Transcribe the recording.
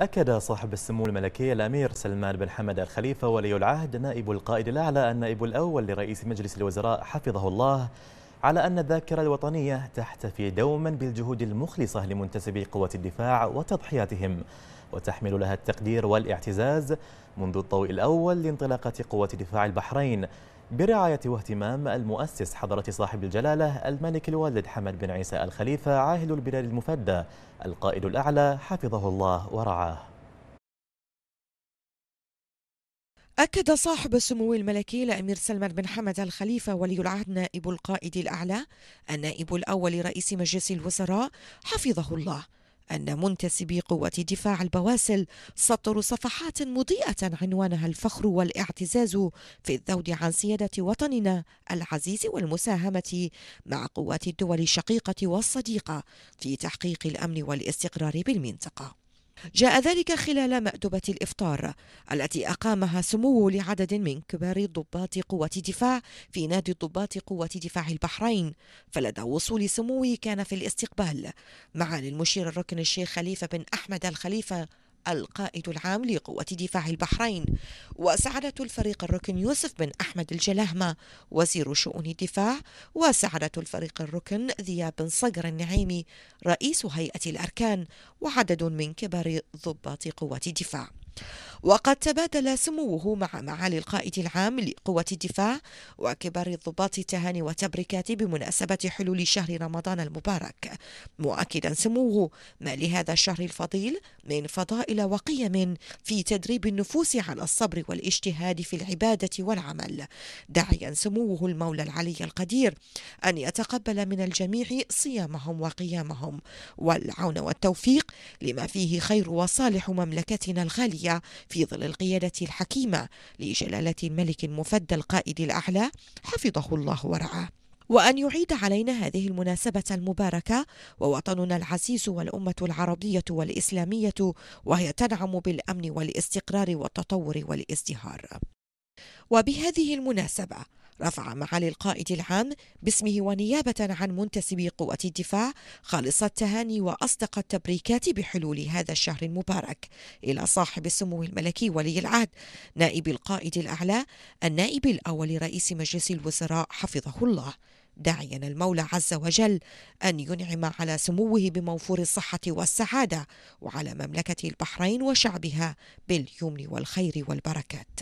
أكد صاحب السمو الملكي الأمير سلمان بن حمد الخليفة ولي العهد نائب القائد الأعلى النائب الأول لرئيس مجلس الوزراء حفظه الله على أن الذاكرة الوطنية تحتفي دوما بالجهود المخلصة لمنتسبي قوات الدفاع وتضحياتهم وتحمل لها التقدير والاعتزاز منذ الضوء الأول لانطلاقة قوات دفاع البحرين برعاية واهتمام المؤسس حضرة صاحب الجلالة الملك الوالد حمد بن عيسى الخليفة عاهل البلاد المفدى القائد الأعلى حفظه الله ورعاه أكد صاحب السمو الملكي الأمير سلمان بن حمد الخليفة ولي العهد نائب القائد الأعلى النائب الأول رئيس مجلس الوزراء حفظه الله أن منتسبي قوة دفاع البواسل سطروا صفحات مضيئة عنوانها الفخر والاعتزاز في الذود عن سيادة وطننا العزيز والمساهمة مع قوات الدول الشقيقة والصديقة في تحقيق الأمن والاستقرار بالمنطقة جاء ذلك خلال مأدبة الإفطار التي أقامها سموه لعدد من كبار ضباط قوة دفاع في نادي ضباط قوة دفاع البحرين فلدى وصول سموه كان في الاستقبال معالي المشير الركن الشيخ خليفة بن أحمد الخليفة القائد العام لقوة دفاع البحرين وسعادة الفريق الركن يوسف بن أحمد الجلهمة وزير شؤون الدفاع وسعادة الفريق الركن ذياب بن صقر النعيمي رئيس هيئة الأركان وعدد من كبار ضباط قوة الدفاع وقد تبادل سموه مع معالي القائد العام لقوة الدفاع وكبار الضباط التهاني والتبريكات بمناسبة حلول شهر رمضان المبارك مؤكدا سموه ما لهذا الشهر الفضيل من فضائل وقيم في تدريب النفوس على الصبر والاجتهاد في العبادة والعمل داعيا سموه المولى العلي القدير أن يتقبل من الجميع صيامهم وقيامهم والعون والتوفيق لما فيه خير وصالح مملكتنا الغالية في في ظل القيادة الحكيمة لجلالة الملك المفدى القائد الأعلى حفظه الله ورعاه وأن يعيد علينا هذه المناسبة المباركة ووطننا العزيز والأمة العربية والإسلامية وهي تنعم بالأمن والاستقرار والتطور والازدهار. وبهذه المناسبة رفع معالي القائد العام باسمه ونيابة عن منتسبي قوة الدفاع خالص التهاني وأصدق التبريكات بحلول هذا الشهر المبارك إلى صاحب السمو الملكي ولي العهد نائب القائد الأعلى النائب الأول رئيس مجلس الوزراء حفظه الله داعيا المولى عز وجل ان ينعم على سموه بموفور الصحه والسعاده وعلى مملكه البحرين وشعبها باليمن والخير والبركات